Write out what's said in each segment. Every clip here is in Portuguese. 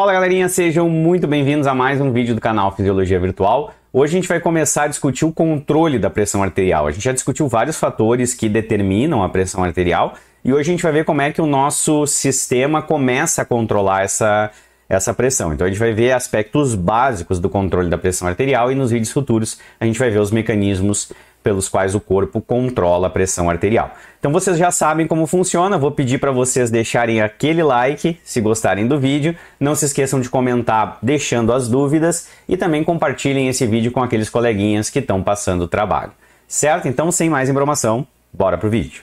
Fala galerinha, sejam muito bem-vindos a mais um vídeo do canal Fisiologia Virtual. Hoje a gente vai começar a discutir o controle da pressão arterial. A gente já discutiu vários fatores que determinam a pressão arterial e hoje a gente vai ver como é que o nosso sistema começa a controlar essa, essa pressão. Então a gente vai ver aspectos básicos do controle da pressão arterial e nos vídeos futuros a gente vai ver os mecanismos pelos quais o corpo controla a pressão arterial. Então vocês já sabem como funciona, vou pedir para vocês deixarem aquele like se gostarem do vídeo, não se esqueçam de comentar deixando as dúvidas e também compartilhem esse vídeo com aqueles coleguinhas que estão passando o trabalho. Certo? Então, sem mais embromação, bora pro vídeo.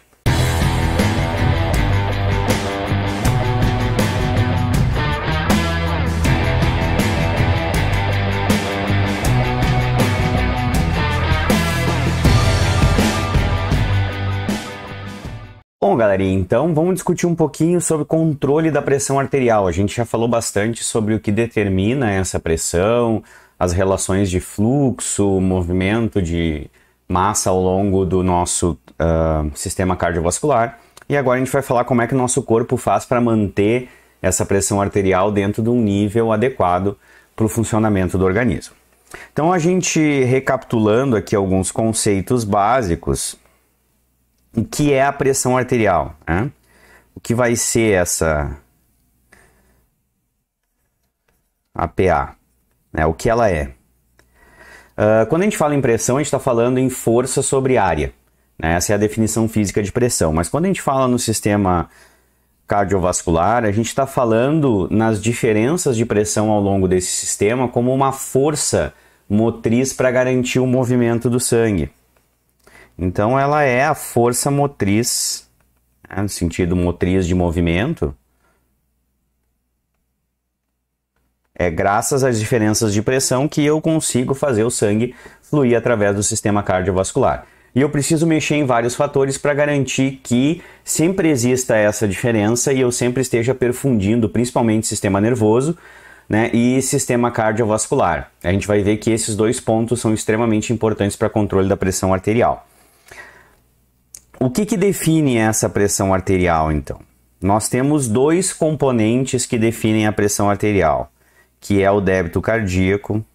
Bom, galerinha, então vamos discutir um pouquinho sobre controle da pressão arterial. A gente já falou bastante sobre o que determina essa pressão, as relações de fluxo, movimento de massa ao longo do nosso uh, sistema cardiovascular. E agora a gente vai falar como é que o nosso corpo faz para manter essa pressão arterial dentro de um nível adequado para o funcionamento do organismo. Então, a gente recapitulando aqui alguns conceitos básicos o que é a pressão arterial. Né? O que vai ser essa APA? Né? O que ela é? Uh, quando a gente fala em pressão, a gente está falando em força sobre área. Né? Essa é a definição física de pressão. Mas quando a gente fala no sistema cardiovascular, a gente está falando nas diferenças de pressão ao longo desse sistema como uma força motriz para garantir o movimento do sangue. Então ela é a força motriz, né, no sentido motriz de movimento. É graças às diferenças de pressão que eu consigo fazer o sangue fluir através do sistema cardiovascular. E eu preciso mexer em vários fatores para garantir que sempre exista essa diferença e eu sempre esteja perfundindo principalmente sistema nervoso, né, e sistema cardiovascular. A gente vai ver que esses dois pontos são extremamente importantes para controle da pressão arterial. O que, que define essa pressão arterial, então? Nós temos dois componentes que definem a pressão arterial, que é o débito cardíaco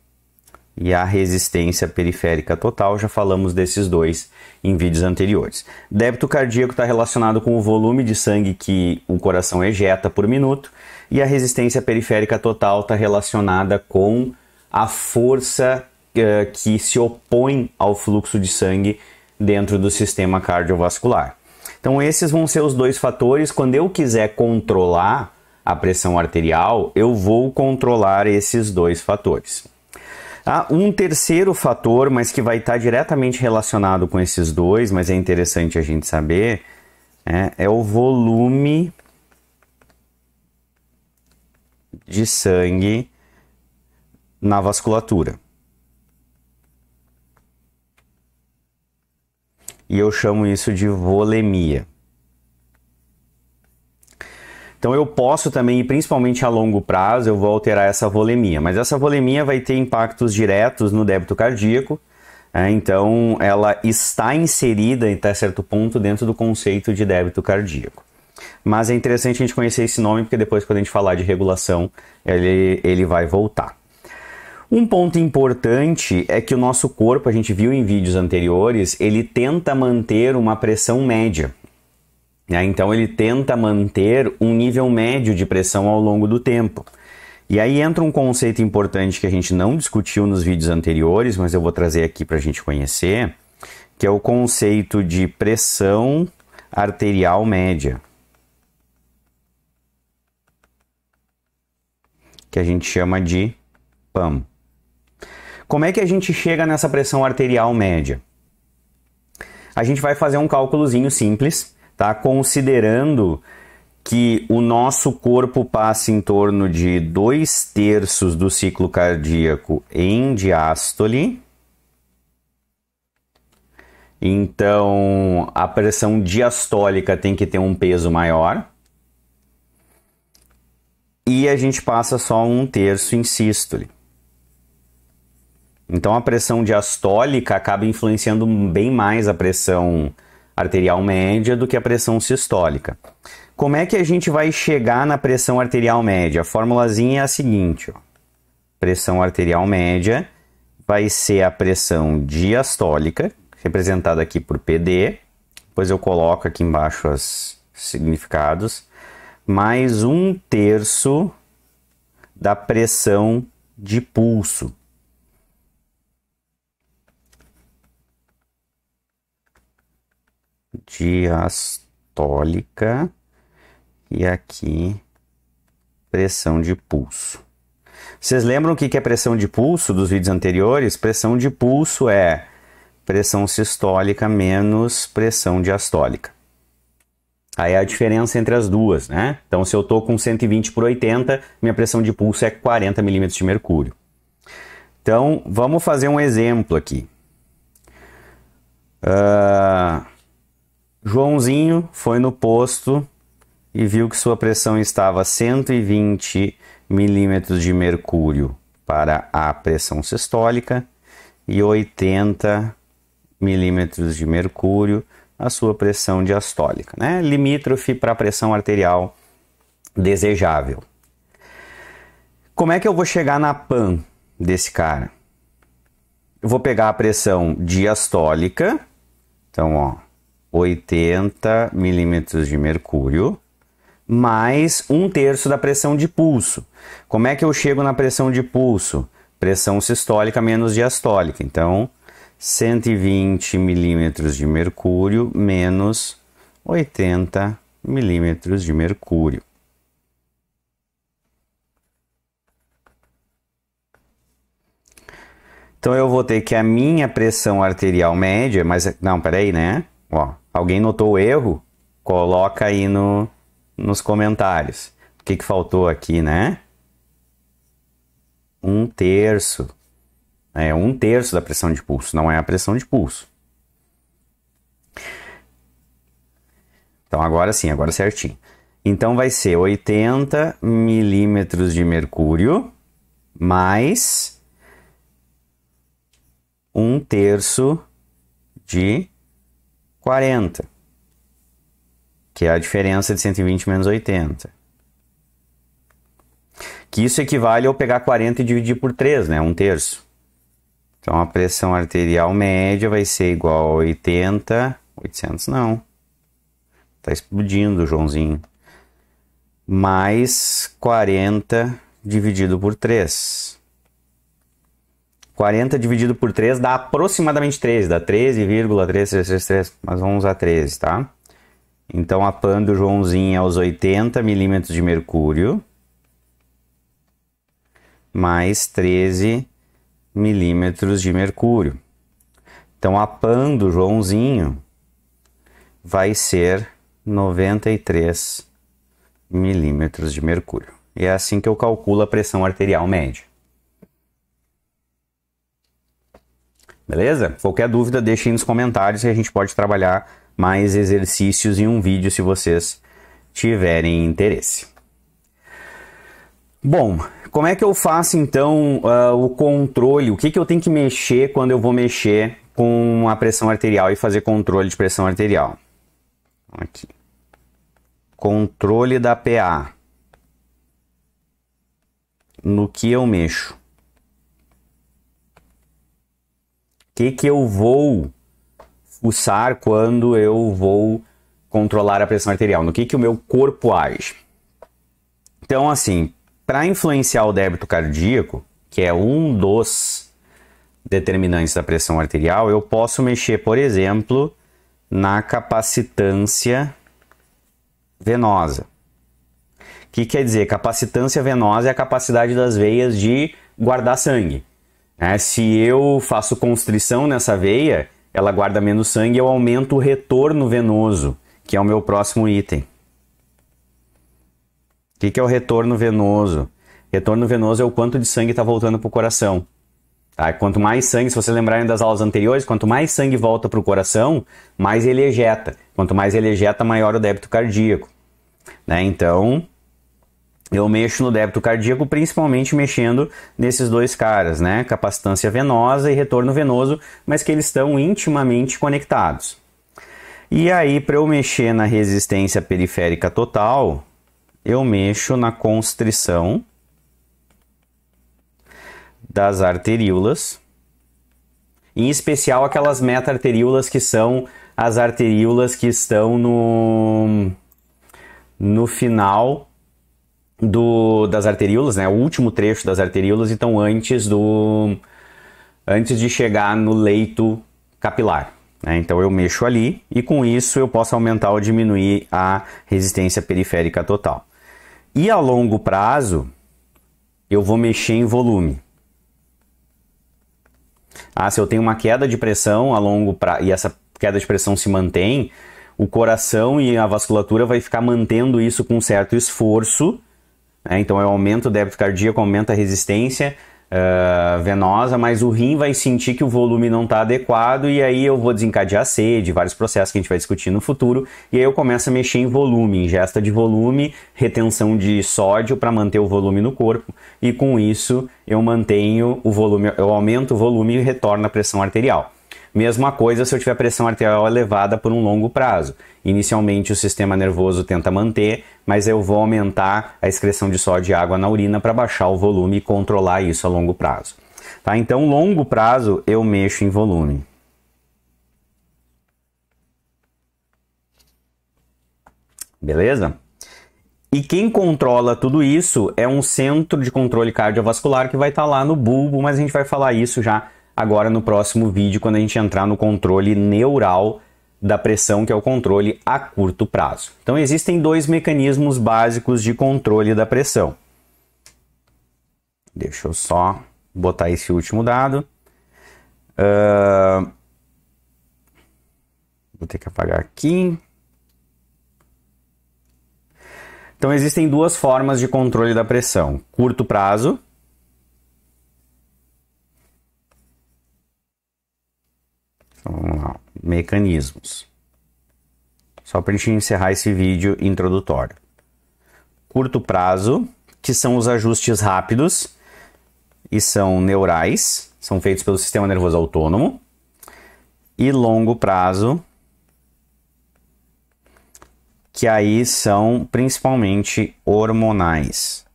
e a resistência periférica total. Já falamos desses dois em vídeos anteriores. Débito cardíaco está relacionado com o volume de sangue que o coração ejeta por minuto, e a resistência periférica total está relacionada com a força uh, que se opõe ao fluxo de sangue dentro do sistema cardiovascular. Então, esses vão ser os dois fatores. Quando eu quiser controlar a pressão arterial, eu vou controlar esses dois fatores. Há ah, um terceiro fator, mas que vai estar diretamente relacionado com esses dois, mas é interessante a gente saber, é, é o volume de sangue na vasculatura. e eu chamo isso de volemia. Então eu posso também, principalmente a longo prazo, eu vou alterar essa volemia, mas essa volemia vai ter impactos diretos no débito cardíaco, né? então ela está inserida até certo ponto dentro do conceito de débito cardíaco. Mas é interessante a gente conhecer esse nome, porque depois quando a gente falar de regulação, ele, ele vai voltar. Um ponto importante é que o nosso corpo, a gente viu em vídeos anteriores, ele tenta manter uma pressão média. Né? Então ele tenta manter um nível médio de pressão ao longo do tempo. E aí entra um conceito importante que a gente não discutiu nos vídeos anteriores, mas eu vou trazer aqui para a gente conhecer, que é o conceito de pressão arterial média. Que a gente chama de PAM. Como é que a gente chega nessa pressão arterial média? A gente vai fazer um cálculozinho simples, tá? Considerando que o nosso corpo passa em torno de dois terços do ciclo cardíaco em diástole. Então, a pressão diastólica tem que ter um peso maior. E a gente passa só um terço em sístole. Então a pressão diastólica acaba influenciando bem mais a pressão arterial média do que a pressão sistólica. Como é que a gente vai chegar na pressão arterial média? A formulazinha é a seguinte: ó. pressão arterial média vai ser a pressão diastólica, representada aqui por PD, depois eu coloco aqui embaixo os significados, mais um terço da pressão de pulso. diastólica e aqui pressão de pulso. Vocês lembram o que é pressão de pulso dos vídeos anteriores? Pressão de pulso é pressão sistólica menos pressão diastólica. Aí é a diferença entre as duas, né? Então, se eu estou com 120 por 80, minha pressão de pulso é 40 milímetros de mercúrio. Então, vamos fazer um exemplo aqui. Uh, Joãozinho foi no posto e viu que sua pressão estava 120 milímetros de mercúrio para a pressão sistólica e 80 milímetros de mercúrio a sua pressão diastólica, né? limítrofe para a pressão arterial desejável. Como é que eu vou chegar na PAN desse cara? Eu vou pegar a pressão diastólica, então ó, 80 milímetros de mercúrio mais um terço da pressão de pulso. Como é que eu chego na pressão de pulso? Pressão sistólica menos diastólica. Então, 120 milímetros de mercúrio menos 80 milímetros de mercúrio. Então eu vou ter que a minha pressão arterial média, mas é, não, peraí, né? Ó, Alguém notou o erro? Coloca aí no, nos comentários. O que, que faltou aqui, né? Um terço. É um terço da pressão de pulso, não é a pressão de pulso. Então agora sim, agora certinho. Então vai ser 80 milímetros de mercúrio mais um terço de 40, que é a diferença de 120 menos 80. Que isso equivale ao pegar 40 e dividir por 3, né? Um terço. Então a pressão arterial média vai ser igual a 80. 800 não. Tá explodindo, Joãozinho. Mais 40 dividido por 3. 40 dividido por 3 dá aproximadamente 13, dá 13,333, mas vamos usar 13, tá? Então a pan do Joãozinho é os 80 milímetros de mercúrio, mais 13 milímetros de mercúrio. Então a pan do Joãozinho vai ser 93 milímetros de mercúrio. E é assim que eu calculo a pressão arterial média. Beleza? Qualquer dúvida, deixe aí nos comentários que a gente pode trabalhar mais exercícios em um vídeo se vocês tiverem interesse. Bom, como é que eu faço então uh, o controle? O que, que eu tenho que mexer quando eu vou mexer com a pressão arterial e fazer controle de pressão arterial? Aqui. Controle da PA. No que eu mexo? que, que eu vou fuçar quando eu vou controlar a pressão arterial? No que, que o meu corpo age? Então, assim, para influenciar o débito cardíaco, que é um dos determinantes da pressão arterial, eu posso mexer, por exemplo, na capacitância venosa. O que quer dizer? Capacitância venosa é a capacidade das veias de guardar sangue. Né? Se eu faço constrição nessa veia, ela guarda menos sangue eu aumento o retorno venoso, que é o meu próximo item. O que, que é o retorno venoso? Retorno venoso é o quanto de sangue está voltando para o coração. Tá? Quanto mais sangue, se vocês lembrarem das aulas anteriores, quanto mais sangue volta para o coração, mais ele ejeta. Quanto mais ele ejeta, maior o débito cardíaco. Né? Então, eu mexo no débito cardíaco principalmente mexendo nesses dois caras, né? Capacitância venosa e retorno venoso, mas que eles estão intimamente conectados. E aí, para eu mexer na resistência periférica total, eu mexo na constrição das arteríolas, em especial aquelas meta-arteríolas que são as arteríolas que estão no, no final do, das arteríolas, né? O último trecho das arteríolas, então antes do antes de chegar no leito capilar. Né? Então eu mexo ali e com isso eu posso aumentar ou diminuir a resistência periférica total. E a longo prazo eu vou mexer em volume. Ah, se eu tenho uma queda de pressão a longo prazo e essa queda de pressão se mantém, o coração e a vasculatura vai ficar mantendo isso com certo esforço né? Então, é o débito cardíaco, aumenta a resistência uh, venosa, mas o rim vai sentir que o volume não está adequado e aí eu vou desencadear sede, vários processos que a gente vai discutir no futuro, e aí eu começo a mexer em volume, ingesta de volume, retenção de sódio para manter o volume no corpo, e com isso eu mantenho o volume, eu aumento o volume e retorno a pressão arterial. Mesma coisa se eu tiver pressão arterial elevada por um longo prazo. Inicialmente o sistema nervoso tenta manter, mas eu vou aumentar a excreção de sódio e água na urina para baixar o volume e controlar isso a longo prazo. Tá? Então, longo prazo eu mexo em volume. Beleza? E quem controla tudo isso é um centro de controle cardiovascular que vai estar tá lá no bulbo, mas a gente vai falar isso já agora no próximo vídeo, quando a gente entrar no controle neural da pressão, que é o controle a curto prazo. Então, existem dois mecanismos básicos de controle da pressão. Deixa eu só botar esse último dado. Uh... Vou ter que apagar aqui. Então, existem duas formas de controle da pressão: curto prazo, Então vamos lá, mecanismos. Só para a gente encerrar esse vídeo introdutório. Curto prazo, que são os ajustes rápidos e são neurais, são feitos pelo sistema nervoso autônomo. E longo prazo, que aí são principalmente hormonais,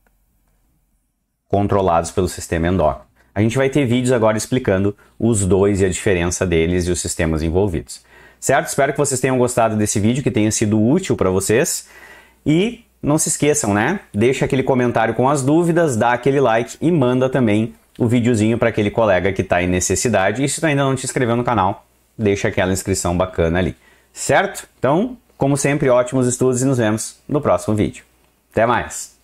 controlados pelo sistema endócrino. A gente vai ter vídeos agora explicando os dois e a diferença deles e os sistemas envolvidos. Certo? Espero que vocês tenham gostado desse vídeo, que tenha sido útil para vocês. E não se esqueçam, né? Deixa aquele comentário com as dúvidas, dá aquele like e manda também o videozinho para aquele colega que está em necessidade. E se tu ainda não te inscreveu no canal, deixa aquela inscrição bacana ali. Certo? Então, como sempre, ótimos estudos e nos vemos no próximo vídeo. Até mais!